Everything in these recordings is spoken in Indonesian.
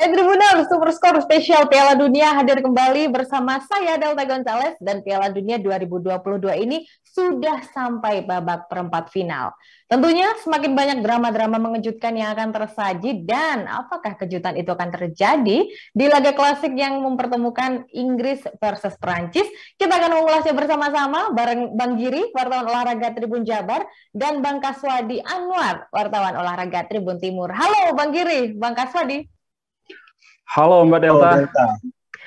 Hai Tribuner, Super Score Spesial Piala Dunia hadir kembali bersama saya Delta Gonzalez dan Piala Dunia 2022 ini sudah sampai babak perempat final. Tentunya semakin banyak drama-drama mengejutkan yang akan tersaji dan apakah kejutan itu akan terjadi di laga klasik yang mempertemukan Inggris versus Perancis? Kita akan mengulasnya bersama-sama bareng Bang Giri, wartawan olahraga Tribun Jabar dan Bang Kaswadi Anwar, wartawan olahraga Tribun Timur. Halo Bang Giri, Bang Kaswadi. Halo Mbak Delta. Halo, Delta.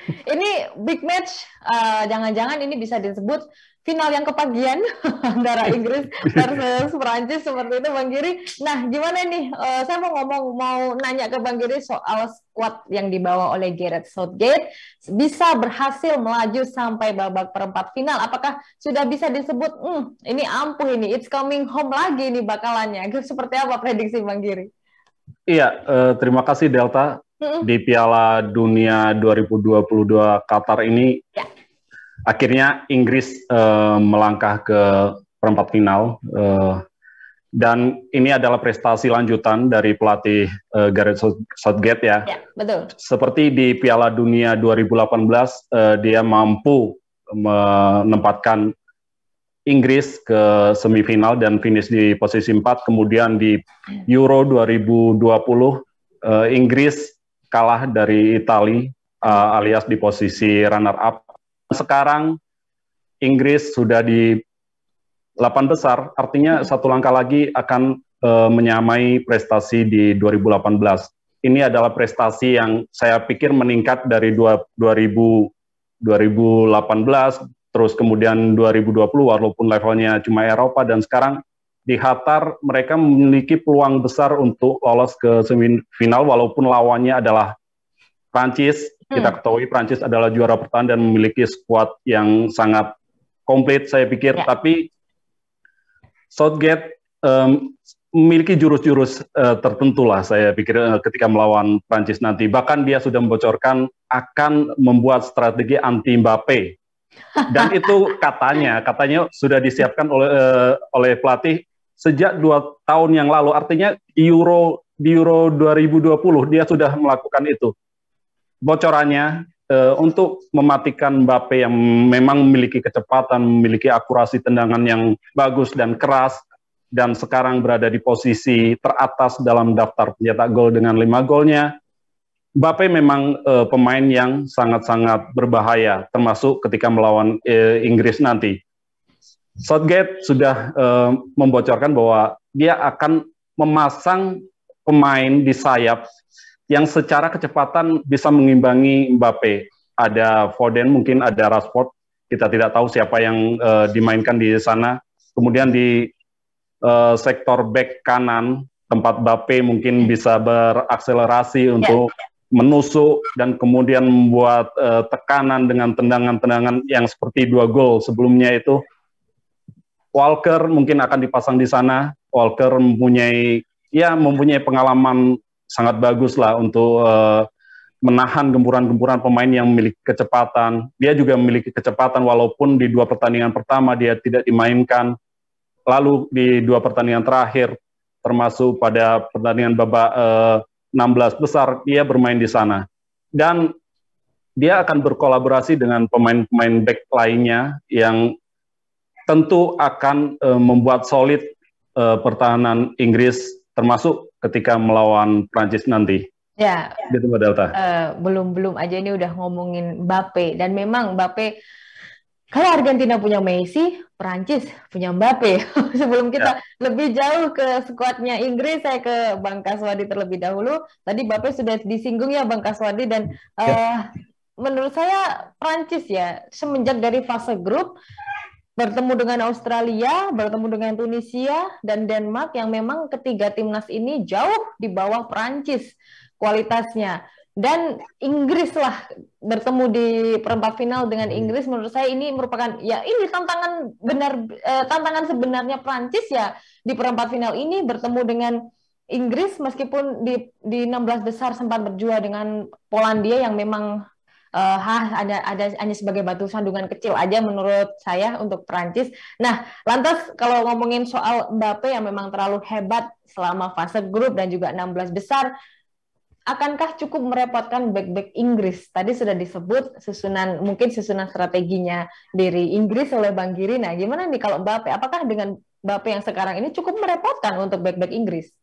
Ini big match, eh, jangan-jangan uh, ini bisa disebut final yang kepagian antara Inggris versus Perancis seperti itu Bang Giri. Nah, gimana nih? Uh, saya mau ngomong, mau nanya ke Bang Giri soal squad yang dibawa oleh Gareth Southgate bisa berhasil melaju sampai babak perempat final. Apakah sudah bisa disebut, hmm, ini ampuh ini, it's coming home lagi nih bakalannya. Seperti apa prediksi Bang Giri? Iya, uh, terima kasih Delta di Piala Dunia 2022 Qatar ini ya. akhirnya Inggris uh, melangkah ke perempat final uh, dan ini adalah prestasi lanjutan dari pelatih uh, Gareth Southgate ya. ya betul. Seperti di Piala Dunia 2018 uh, dia mampu menempatkan Inggris ke semifinal dan finish di posisi 4 kemudian di Euro 2020 uh, Inggris kalah dari Itali uh, alias di posisi runner up. Sekarang Inggris sudah di 8 besar, artinya hmm. satu langkah lagi akan uh, menyamai prestasi di 2018. Ini adalah prestasi yang saya pikir meningkat dari 2000 2018 terus kemudian 2020 walaupun levelnya cuma Eropa dan sekarang di Qatar mereka memiliki peluang besar untuk lolos ke semifinal walaupun lawannya adalah Prancis. Hmm. Kita ketahui Prancis adalah juara pertahanan dan memiliki skuad yang sangat komplit saya pikir ya. tapi Southgate um, memiliki jurus-jurus uh, tertentu lah saya pikir uh, ketika melawan Prancis nanti bahkan dia sudah membocorkan akan membuat strategi anti Mbappe dan itu katanya katanya sudah disiapkan oleh uh, oleh pelatih sejak dua tahun yang lalu. Artinya Euro di Euro 2020 dia sudah melakukan itu. Bocorannya eh, untuk mematikan Mbappe yang memang memiliki kecepatan, memiliki akurasi tendangan yang bagus dan keras dan sekarang berada di posisi teratas dalam daftar pencetak gol dengan lima golnya. Mbappe memang eh, pemain yang sangat-sangat berbahaya termasuk ketika melawan eh, Inggris nanti Southgate sudah uh, membocorkan bahwa dia akan memasang pemain di sayap yang secara kecepatan bisa mengimbangi Mbappe. Ada Foden, mungkin ada Rashford. Kita tidak tahu siapa yang uh, dimainkan di sana. Kemudian di uh, sektor back kanan tempat Mbappe mungkin bisa berakselerasi ya, untuk ya. menusuk dan kemudian membuat uh, tekanan dengan tendangan-tendangan yang seperti dua gol sebelumnya itu Walker mungkin akan dipasang di sana. Walker mempunyai ya mempunyai pengalaman sangat bagus lah untuk uh, menahan gempuran-gempuran pemain yang memiliki kecepatan. Dia juga memiliki kecepatan walaupun di dua pertandingan pertama dia tidak dimainkan. Lalu di dua pertandingan terakhir termasuk pada pertandingan babak uh, eh, 16 besar dia bermain di sana. Dan dia akan berkolaborasi dengan pemain-pemain back lainnya yang tentu akan e, membuat solid e, pertahanan Inggris termasuk ketika melawan Prancis nanti. Ya. Gitu Mbak Delta. Uh, eh, belum belum aja ini udah ngomongin Mbappe dan memang Mbappe kalau Argentina punya Messi, Prancis punya Mbappe. Sebelum kita ya. lebih jauh ke skuadnya Inggris, saya ke Bang Kaswadi terlebih dahulu. Tadi Mbappe sudah disinggung ya Bang Kaswadi dan ya. menurut saya Prancis ya semenjak dari fase grup bertemu dengan Australia, bertemu dengan Tunisia dan Denmark yang memang ketiga timnas ini jauh di bawah Prancis kualitasnya. Dan Inggris lah bertemu di perempat final dengan hmm. Inggris menurut saya ini merupakan ya ini tantangan benar eh, tantangan sebenarnya Prancis ya di perempat final ini bertemu dengan Inggris meskipun di di 16 besar sempat berjuang dengan Polandia yang memang uh, eh, ha, ada ada hanya sebagai batu sandungan kecil aja menurut saya untuk Perancis. Nah, lantas kalau ngomongin soal Mbappe yang memang terlalu hebat selama fase grup dan juga 16 besar, akankah cukup merepotkan back-back Inggris? Tadi sudah disebut susunan mungkin susunan strateginya dari Inggris oleh Bang Giri. Nah, gimana nih kalau Mbappe? Apakah dengan Mbappe yang sekarang ini cukup merepotkan untuk back-back Inggris?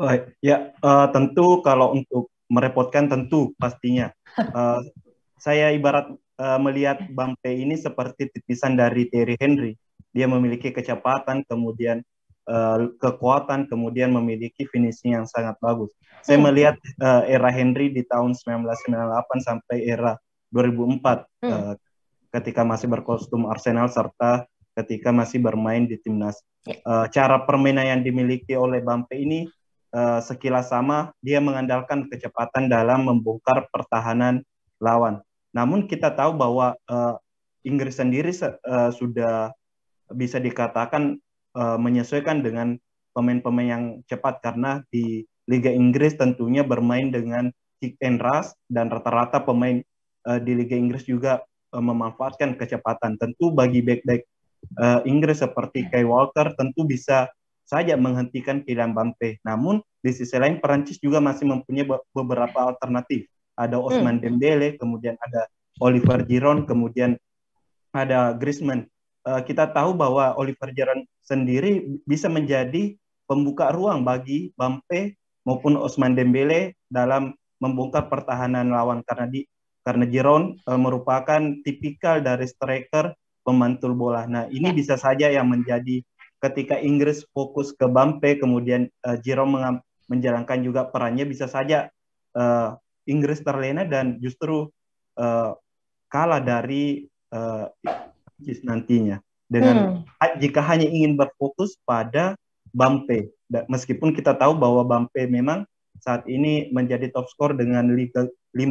Oh, ya, uh, tentu kalau untuk merepotkan tentu pastinya. Uh, saya ibarat uh, melihat Bang P ini seperti titisan dari Thierry Henry. Dia memiliki kecepatan, kemudian uh, kekuatan, kemudian memiliki finishing yang sangat bagus. Saya hmm. melihat uh, era Henry di tahun 1998 sampai era 2004 hmm. uh, ketika masih berkostum Arsenal serta ketika masih bermain di timnas. Uh, cara permainan yang dimiliki oleh Bampe ini uh, sekilas sama, dia mengandalkan kecepatan dalam membongkar pertahanan lawan. Namun kita tahu bahwa uh, Inggris sendiri uh, sudah bisa dikatakan uh, menyesuaikan dengan pemain-pemain yang cepat karena di Liga Inggris tentunya bermain dengan kick and rush dan rata-rata pemain uh, di Liga Inggris juga uh, memanfaatkan kecepatan. Tentu bagi back-back uh, Inggris seperti hmm. Kai Walker tentu bisa saja menghentikan Kylian Mbappe. Namun di sisi lain Perancis juga masih mempunyai beberapa alternatif ada hmm. Osman hmm. Dembele, kemudian ada Oliver Giron, kemudian ada Griezmann. Uh, kita tahu bahwa Oliver Giron sendiri bisa menjadi pembuka ruang bagi Bampe maupun Osman Dembele dalam membongkar pertahanan lawan karena di karena Giron uh, merupakan tipikal dari striker pemantul bola. Nah, ini ya. bisa saja yang menjadi ketika Inggris fokus ke Bampe kemudian uh, Giron menjalankan juga perannya bisa saja uh, Inggris terlena dan justru uh, kalah dari uh, nantinya dengan hmm. jika hanya ingin berfokus pada Bampe meskipun kita tahu bahwa Bampe memang saat ini menjadi top skor dengan 5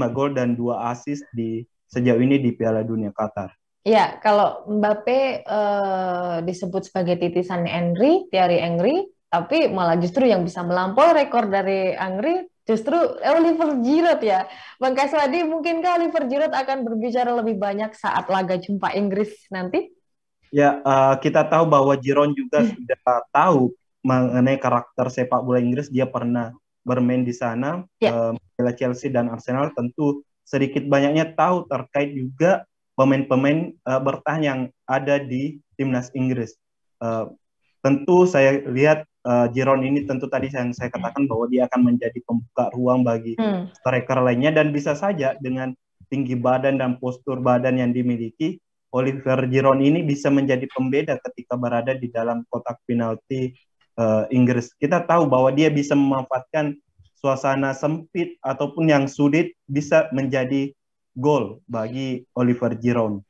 gol dan dua assist di sejauh ini di Piala Dunia Qatar. Ya, kalau Mbappe uh, disebut sebagai titisan Henry, Thierry Henry, tapi malah justru yang bisa melampaui rekor dari Henry Justru Oliver oh, Giroud ya. Bang Kaiswadi mungkinkah Oliver Giroud akan berbicara lebih banyak saat laga jumpa Inggris nanti? Ya, uh, kita tahu bahwa Giroud juga hmm. sudah tahu mengenai karakter sepak bola Inggris. Dia pernah bermain di sana, yeah. Ya. uh, Chelsea dan Arsenal tentu sedikit banyaknya tahu terkait juga pemain-pemain uh, eh, bertahan yang ada di timnas Inggris. Uh, tentu saya lihat uh, Jiron ini tentu tadi yang saya hmm. katakan bahwa dia akan menjadi pembuka ruang bagi hmm. striker lainnya dan bisa saja dengan tinggi badan dan postur badan yang dimiliki Oliver Jiron ini bisa menjadi pembeda ketika berada di dalam kotak penalti uh, Inggris. Kita tahu bahwa dia bisa memanfaatkan suasana sempit ataupun yang sulit bisa menjadi gol bagi Oliver Giron.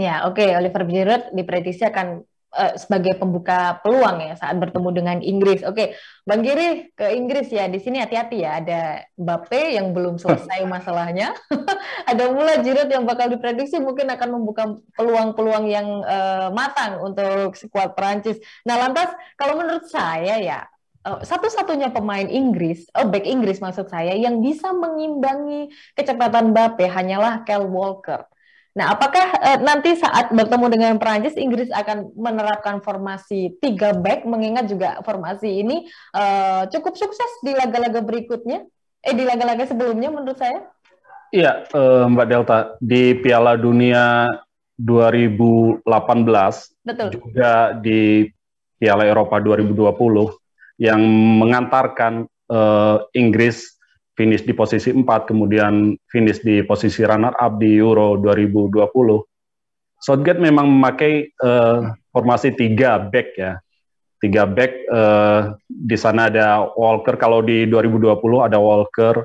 Ya, oke, okay. Oliver Giroud diprediksi akan Eh, sebagai pembuka peluang ya saat bertemu dengan Inggris. Oke, Bang Giri ke Inggris ya. Di sini hati-hati ya, ada Bape yang belum selesai masalahnya. ada mula Giroud yang bakal diprediksi mungkin akan membuka peluang-peluang yang uh, matang untuk skuad Perancis. Nah, lantas kalau menurut saya ya eh, satu-satunya pemain Inggris, oh back Inggris maksud saya, yang bisa mengimbangi kecepatan Bape hanyalah Kel Walker Nah, apakah eh, nanti saat bertemu dengan Prancis, Inggris akan menerapkan formasi tiga back, mengingat juga formasi ini eh, cukup sukses di laga-laga berikutnya, eh di laga-laga sebelumnya menurut saya? Iya, eh, Mbak Delta di Piala Dunia 2018 Betul. juga di Piala Eropa 2020 yang mengantarkan Inggris finish di posisi 4, kemudian finish di posisi runner-up di Euro 2020, Southgate memang memakai uh, formasi tiga back ya. Tiga back, uh, di sana ada Walker, kalau di 2020 ada Walker,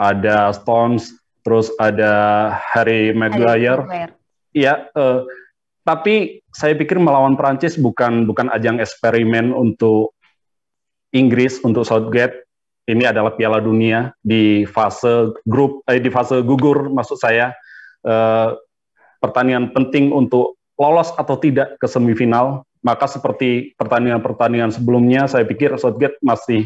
ada Stones, terus ada Harry Maguire. Iya, uh, tapi saya pikir melawan Prancis bukan bukan ajang eksperimen untuk Inggris untuk Southgate ini adalah Piala Dunia di fase grup eh, di fase gugur maksud saya eh, pertandingan penting untuk lolos atau tidak ke semifinal. Maka seperti pertanian-pertanian sebelumnya, saya pikir Southgate masih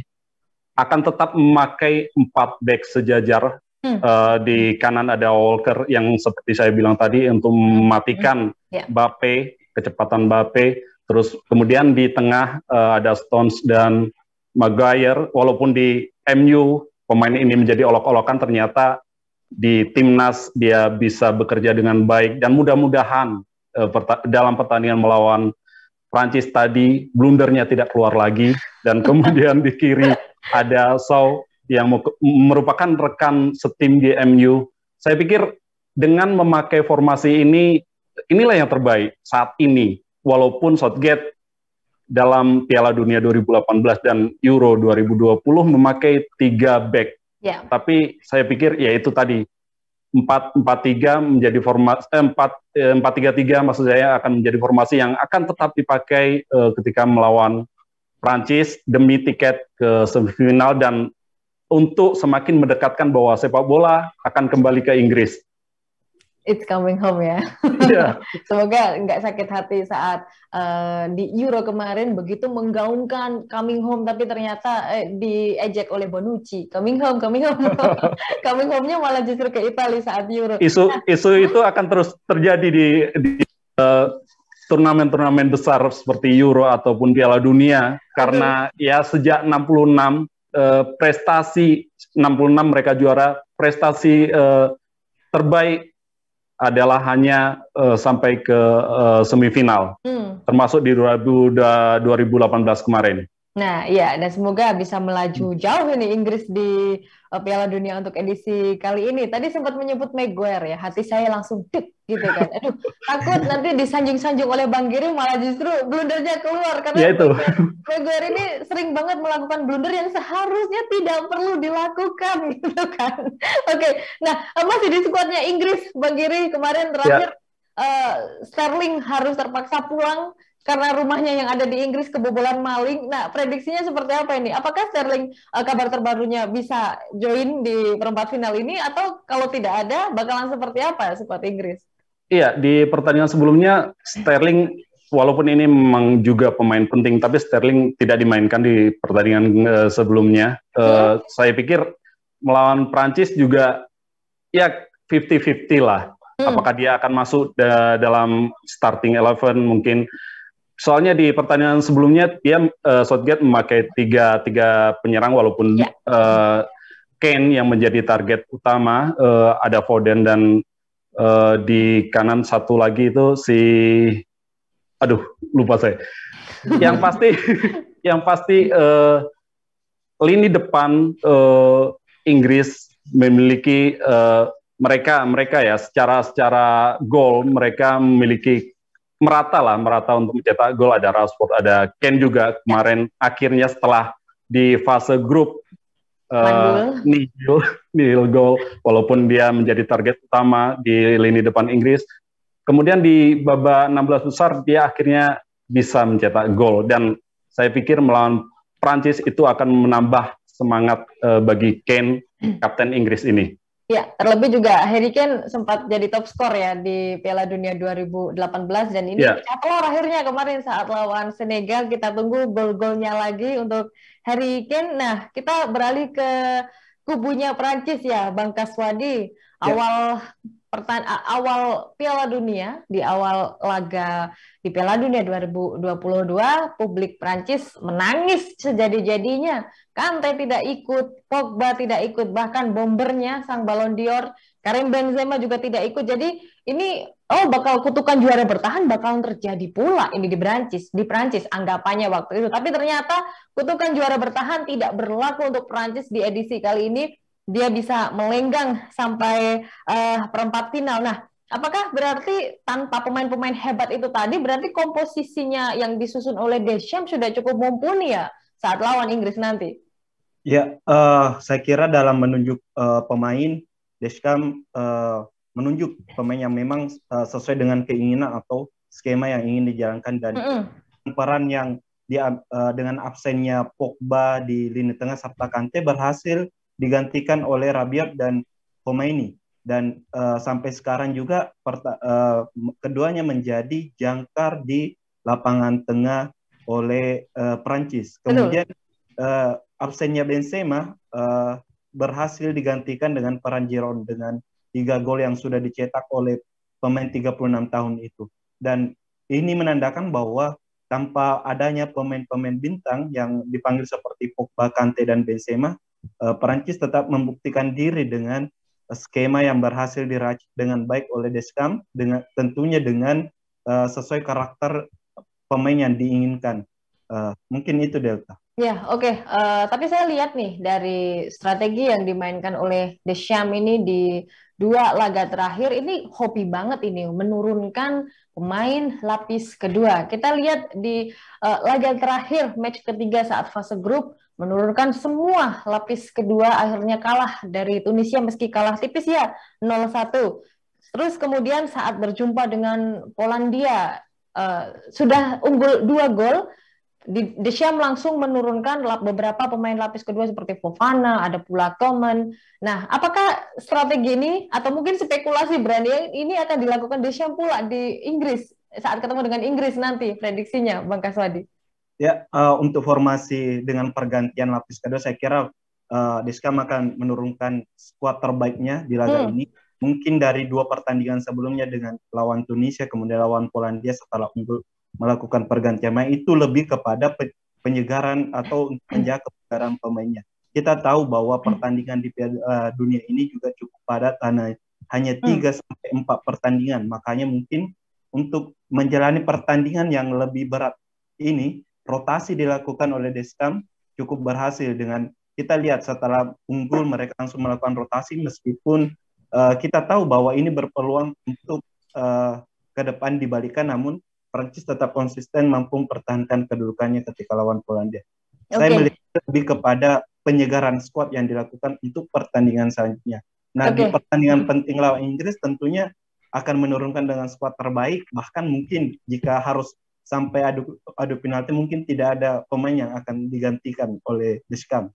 akan tetap memakai empat back sejajar Hmm. Uh, di kanan ada Walker yang seperti saya bilang tadi untuk mematikan hmm. yeah. Bape, kecepatan Bape. Terus kemudian di tengah uh, ada Stones dan Maguire walaupun di MU pemain ini menjadi olok-olokan ternyata di timnas dia bisa bekerja dengan baik dan mudah-mudahan eh, dalam pertandingan melawan Prancis tadi blundernya tidak keluar lagi dan kemudian di kiri ada Shaw yang merupakan rekan setim di MU. Saya pikir dengan memakai formasi ini inilah yang terbaik saat ini walaupun Southgate dalam Piala Dunia 2018 dan Euro 2020 memakai tiga back. Yeah. Tapi saya pikir ya itu tadi empat empat tiga menjadi format eh, empat eh, empat tiga tiga maksud saya akan menjadi formasi yang akan tetap dipakai eh, ketika melawan Prancis demi tiket ke semifinal dan untuk semakin mendekatkan bahwa sepak bola akan kembali ke Inggris. It's coming home ya. Iya. Semoga nggak sakit hati saat uh, di Euro kemarin begitu menggaungkan coming home, tapi ternyata eh, diejek oleh Bonucci. Coming home, coming home, coming home-nya malah justru ke Italia saat Euro. Isu isu itu akan terus terjadi di, di eh, turnamen-turnamen besar seperti Euro ataupun Piala Dunia karena Aduh. ya sejak 66 uh, eh, prestasi 66 mereka juara prestasi uh, terbaik adalah hanya uh, sampai ke uh, semifinal, hmm. termasuk di 2018 kemarin. Nah, iya, dan semoga bisa melaju hmm. jauh ini Inggris di Eh, Piala Dunia untuk edisi kali ini. Tadi sempat menyebut Maguire ya, hati saya langsung dek gitu kan. Aduh, takut nanti disanjung-sanjung oleh Bang Giri malah justru blundernya keluar karena ya itu. Maguire ini sering banget melakukan blunder yang seharusnya tidak perlu dilakukan gitu kan. Oke, nah eh, masih di skuadnya Inggris Bang Giri kemarin terakhir ya. uh, Sterling harus terpaksa pulang karena rumahnya yang ada di Inggris kebobolan maling. Nah, prediksinya seperti apa ini? Apakah Sterling uh, kabar terbarunya bisa join di perempat final ini atau kalau tidak ada bakalan seperti apa seperti Inggris? Iya, di pertandingan sebelumnya Sterling walaupun ini memang juga pemain penting tapi Sterling tidak dimainkan di pertandingan uh, sebelumnya. Uh, eh, yeah. saya pikir melawan Prancis juga ya 50-50 lah. Hmm. Apakah dia akan masuk da dalam starting eleven mungkin Soalnya di pertandingan sebelumnya dia uh, Southgate memakai tiga tiga penyerang walaupun yeah. Ya. uh, Kane yang menjadi target utama, uh, ada Foden dan uh, di kanan satu lagi itu si aduh lupa saya. yang pasti yang pasti uh, lini depan uh, Inggris memiliki uh, mereka mereka ya secara secara gol mereka memiliki merata lah, merata untuk mencetak gol. Ada Rashford, ada Ken juga kemarin. Akhirnya setelah di fase grup uh, nihil, nihil gol, walaupun dia menjadi target utama di lini depan Inggris. Kemudian di babak 16 besar dia akhirnya bisa mencetak gol dan saya pikir melawan Prancis itu akan menambah semangat uh, bagi ken, kapten Inggris ini. Ya, terlebih juga Harry Kane sempat jadi top skor ya di Piala Dunia 2018 dan ini ya. Yeah. akhirnya kemarin saat lawan Senegal kita tunggu gol-golnya lagi untuk Harry Kane. Nah, kita beralih ke kubunya Prancis ya, Bang Kaswadi. Ya. Awal pertan awal Piala Dunia di awal laga di Piala Dunia 2022 publik Prancis menangis sejadi-jadinya Kante tidak ikut, Pogba tidak ikut, bahkan bombernya sang Ballon d'Or, Karim Benzema juga tidak ikut. Jadi ini oh bakal kutukan juara bertahan bakal terjadi pula ini di Prancis, di Prancis anggapannya waktu itu. Tapi ternyata kutukan juara bertahan tidak berlaku untuk Prancis di edisi kali ini. Dia bisa melenggang sampai uh, perempat final. Nah, apakah berarti tanpa pemain-pemain hebat itu tadi berarti komposisinya yang disusun oleh Deschamps sudah cukup mumpuni ya saat lawan Inggris nanti? Ya, uh, saya kira dalam menunjuk uh, pemain, Deshcam uh, eh, menunjuk pemain yang memang uh, sesuai dengan keinginan atau skema yang ingin dijalankan dan mm -hmm. peran yang dia uh, dengan absennya Pogba di lini tengah serta Kante berhasil digantikan oleh Rabiot dan Khomeini dan uh, sampai sekarang juga perta, uh, keduanya menjadi jangkar di lapangan tengah oleh uh, Prancis. Kemudian uh, absennya Benzema uh, berhasil digantikan dengan peran Giroud dengan tiga gol yang sudah dicetak oleh pemain 36 tahun itu. Dan ini menandakan bahwa tanpa adanya pemain-pemain bintang yang dipanggil seperti Pogba, Kante, dan Benzema, uh, Perancis tetap membuktikan diri dengan skema yang berhasil diracik dengan baik oleh Deschamps, dengan tentunya dengan uh, sesuai karakter pemain yang diinginkan. Uh, mungkin itu Delta. Ya, oke. Okay. Uh, eh, tapi saya lihat nih dari strategi yang dimainkan oleh Sham ini di dua laga terakhir ini hobi banget ini menurunkan pemain lapis kedua. Kita lihat di uh, laga terakhir match ketiga saat fase grup menurunkan semua lapis kedua akhirnya kalah dari Tunisia meski kalah tipis ya 0-1. Terus kemudian saat berjumpa dengan Polandia uh, sudah unggul dua gol di Desham langsung menurunkan beberapa pemain lapis kedua seperti Fofana, ada pula Komen. Nah, apakah strategi ini atau mungkin spekulasi berani ini akan dilakukan Desham pula di Inggris saat ketemu dengan Inggris nanti prediksinya Bang Kaswadi? Ya, uh, untuk formasi dengan pergantian lapis kedua saya kira uh, eh, Desham akan menurunkan skuad terbaiknya di laga hmm. ini. Mungkin dari dua pertandingan sebelumnya dengan lawan Tunisia kemudian lawan Polandia setelah unggul melakukan pergantian main itu lebih kepada penyegaran atau menjaga kebugaran pemainnya. Kita tahu bahwa hmm. pertandingan di Piala eh, Dunia ini juga cukup padat hanya 3 hmm. sampai 4 pertandingan. Makanya mungkin untuk menjalani pertandingan yang lebih berat ini rotasi dilakukan oleh Deskam cukup berhasil dengan kita lihat setelah unggul mereka langsung melakukan rotasi meskipun uh, kita tahu bahwa ini berpeluang untuk uh, ke depan dibalikan namun Perancis tetap konsisten mampu mempertahankan kedudukannya ketika lawan Polandia. Okay. Saya melihat lebih kepada penyegaran skuad yang dilakukan untuk pertandingan selanjutnya. Nah, okay. di pertandingan penting lawan Inggris tentunya akan menurunkan dengan skuad terbaik bahkan mungkin jika harus sampai adu adu penalti mungkin tidak ada pemain yang akan digantikan oleh Deschamps.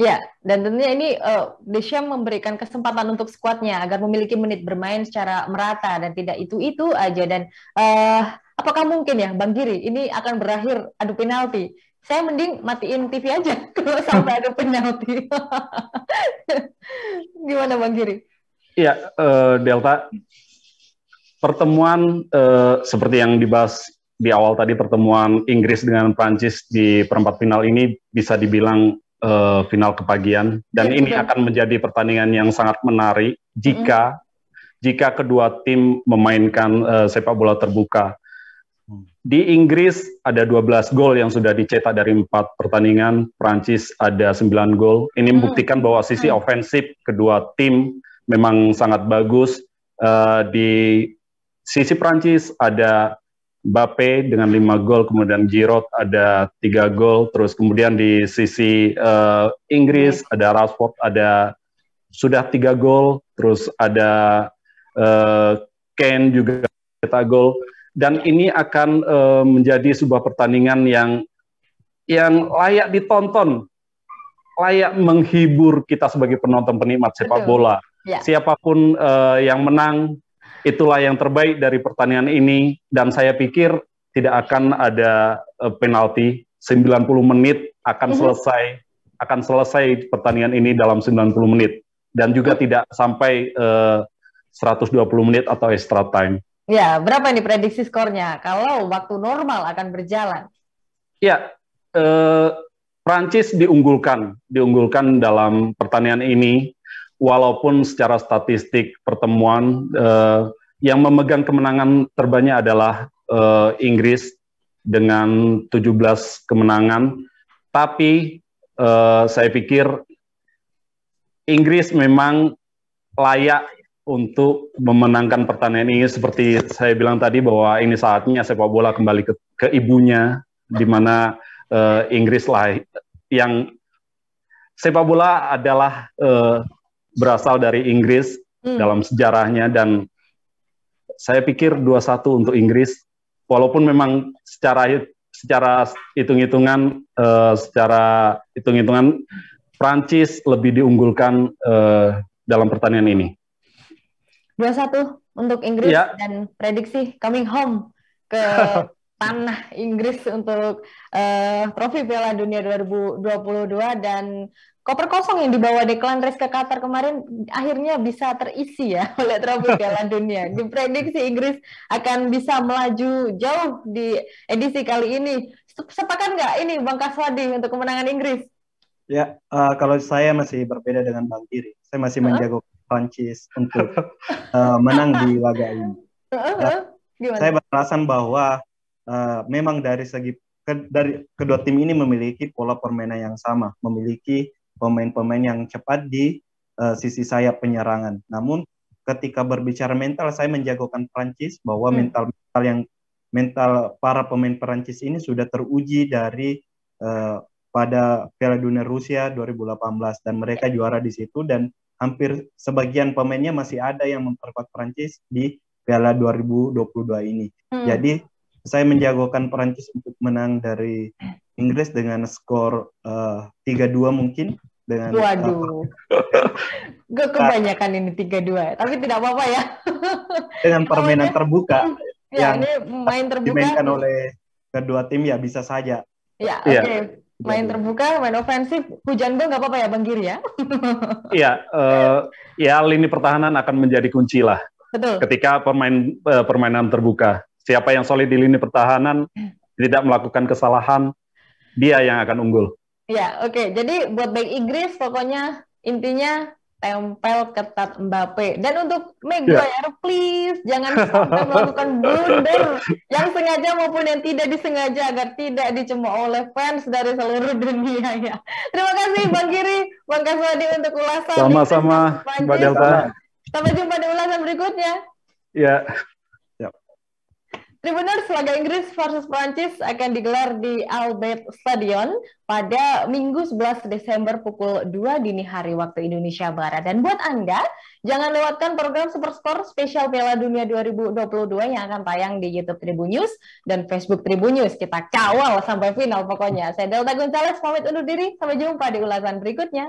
Ya, dan tentunya ini uh, Deschamps memberikan kesempatan untuk skuadnya agar memiliki menit bermain secara merata dan tidak itu-itu aja dan uh, apakah mungkin ya Bang Giri ini akan berakhir adu penalti? Saya mending matiin TV aja kalau sampai adu penalti. Gimana Bang Giri? Ya uh, Delta pertemuan uh, seperti yang dibahas di awal tadi pertemuan Inggris dengan Prancis di perempat final ini bisa dibilang uh, final kepagian dan iya, ini akan menjadi pertandingan yang sangat menarik jika jika kedua tim memainkan uh, sepak bola terbuka. Di Inggris ada 12 gol yang sudah dicetak dari empat pertandingan, Prancis ada 9 gol. Ini hmm. membuktikan bahwa sisi hmm. ofensif kedua tim memang sangat bagus. Eh, di sisi Prancis ada Mbappe dengan 5 gol, kemudian Giroud ada 3 gol, terus kemudian di sisi eh, Inggris hmm. ada Rashford ada sudah 3 gol, terus ada uh, Kane juga cetak gol dan ini akan uh, menjadi sebuah pertandingan yang yang layak ditonton, layak menghibur kita sebagai penonton penikmat sepak bola. Ya. Siapapun uh, yang menang, itulah yang terbaik dari pertandingan ini. Dan saya pikir tidak akan ada uh, penalti. 90 menit akan mm -hmm. selesai, akan selesai pertandingan ini dalam 90 menit. Dan juga tidak sampai uh, 120 menit atau extra time. Ya, berapa ini prediksi skornya kalau waktu normal akan berjalan? Ya, eh, Prancis diunggulkan, diunggulkan dalam pertanian ini, walaupun secara statistik pertemuan eh, yang memegang kemenangan terbanyak adalah eh, Inggris dengan 17 kemenangan, tapi eh, saya pikir Inggris memang layak untuk memenangkan pertandingan ini seperti saya bilang tadi bahwa ini saatnya sepak bola kembali ke, ke ibunya di mana uh, Inggris lah yang sepak bola adalah uh, berasal dari Inggris hmm. dalam sejarahnya dan saya pikir 2-1 untuk Inggris walaupun memang secara secara hitung-hitungan uh, secara hitung-hitungan Prancis lebih diunggulkan uh, dalam pertandingan ini dua satu untuk Inggris ya. dan prediksi coming home ke tanah Inggris untuk uh, trofi Piala Dunia 2022 dan koper kosong yang dibawa Declan Rice ke Qatar kemarin akhirnya bisa terisi ya oleh trofi Piala Dunia. Diprediksi Inggris akan bisa melaju jauh di edisi kali ini. Sepakat nggak ini Bang Kaswadi untuk kemenangan Inggris? Ya, uh, kalau saya masih berbeda dengan Bang Kiri. Saya masih huh? Prancis untuk uh, menang di laga ini. Uh, Saya beralasan bahwa uh, memang dari segi ke, dari kedua tim ini memiliki pola permainan yang sama, memiliki pemain-pemain yang cepat di uh, sisi sayap penyerangan. Namun ketika berbicara mental, saya menjagokan Prancis bahwa mental-mental hmm. yang mental para pemain Prancis ini sudah teruji dari uh, pada Piala Dunia Rusia 2018 dan mereka juara di situ dan hampir sebagian pemainnya masih ada yang memperkuat Perancis di Piala 2022 ini. Hmm. Jadi saya menjagokan Perancis untuk menang dari Inggris dengan skor uh, eh, 3-2 mungkin dengan eh, Waduh. Gue kebanyakan ini 3-2, tapi tidak apa-apa ya. dengan permainan terbuka ya, yang ini main terbuka dimainkan oleh kedua tim ya bisa saja. Ya, iya. oke. Okay. Ya main terbuka, main ofensif, hujan bang nggak apa-apa ya Bang Giri ya? Iya, uh, ya lini pertahanan akan menjadi kunci lah. Betul. Ketika permain uh, eh, permainan terbuka, siapa yang solid di lini pertahanan hmm. tidak melakukan kesalahan, dia yang akan unggul. Iya, oke. Okay. Jadi buat baik Inggris pokoknya intinya tempel ketat Mbappe. Dan untuk Maguire, yeah. please jangan melakukan blunder yang sengaja maupun yang tidak disengaja agar tidak dicemooh oleh fans dari seluruh dunia ya. Terima kasih Bang Kiri, Bang Kaswadi untuk ulasan. Sama-sama, Mbak Delta. Sampai jumpa di ulasan berikutnya. Ya. Yeah. Tribuners laga Inggris versus Prancis akan digelar di Albert Stadion pada Minggu 11 Desember pukul 2 dini hari waktu Indonesia Barat. Dan buat Anda, jangan lewatkan program Super Score spesial Piala Dunia 2022 yang akan tayang di YouTube Tribun News dan Facebook Tribun News. Kita kawal sampai final pokoknya. Saya Delta Gonzalez pamit undur diri. Sampai jumpa di ulasan berikutnya.